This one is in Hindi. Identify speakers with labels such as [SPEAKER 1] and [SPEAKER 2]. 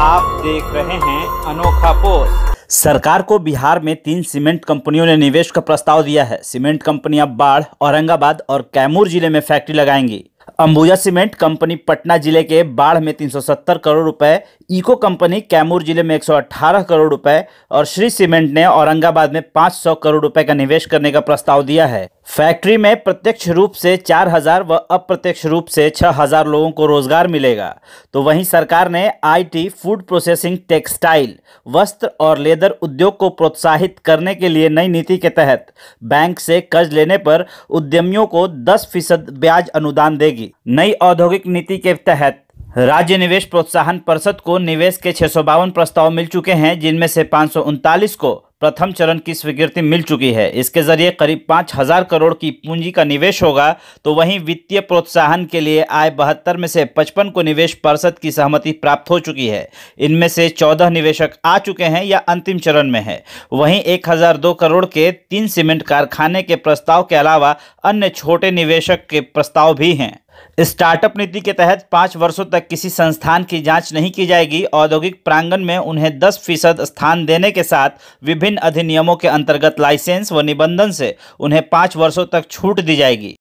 [SPEAKER 1] आप देख रहे हैं अनोखा पोस्ट सरकार को बिहार में तीन सीमेंट कंपनियों ने निवेश का प्रस्ताव दिया है सीमेंट कंपनियां बाढ़ औरंगाबाद और कैमूर जिले में फैक्ट्री लगाएंगी अंबुजा सीमेंट कंपनी पटना जिले के बाढ़ में 370 करोड़ रुपए इको कंपनी कैमूर जिले में 118 करोड़ रुपए और श्री सीमेंट ने औरंगाबाद में 500 करोड़ रुपए का निवेश करने का प्रस्ताव दिया है फैक्ट्री में प्रत्यक्ष रूप से 4000 व अप्रत्यक्ष रूप से 6000 लोगों को रोजगार मिलेगा तो वहीं सरकार ने आईटी फूड प्रोसेसिंग टेक्सटाइल वस्त्र और लेदर उद्योग को प्रोत्साहित करने के लिए नई नीति के तहत बैंक से कर्ज लेने पर उद्यमियों को दस फीसद ब्याज अनुदान देगी नई औद्योगिक नीति के तहत राज्य निवेश प्रोत्साहन परिषद को निवेश के छह प्रस्ताव मिल चुके हैं जिनमें से पाँच को प्रथम चरण की स्वीकृति मिल चुकी है इसके जरिए करीब पाँच हजार करोड़ की पूंजी का निवेश होगा तो वहीं वित्तीय प्रोत्साहन के लिए आय बहत्तर में से पचपन को निवेश परिषद की सहमति प्राप्त हो चुकी है इनमें से चौदह निवेशक आ चुके हैं या अंतिम चरण में है वहीं एक हजार दो करोड़ के तीन सीमेंट कारखाने के प्रस्ताव के अलावा अन्य छोटे निवेशक के प्रस्ताव भी हैं स्टार्टअप नीति के तहत पाँच वर्षों तक किसी संस्थान की जांच नहीं की जाएगी औद्योगिक प्रांगण में उन्हें 10 फीसद स्थान देने के साथ विभिन्न अधिनियमों के अंतर्गत लाइसेंस व निबंधन से उन्हें पाँच वर्षों तक छूट दी जाएगी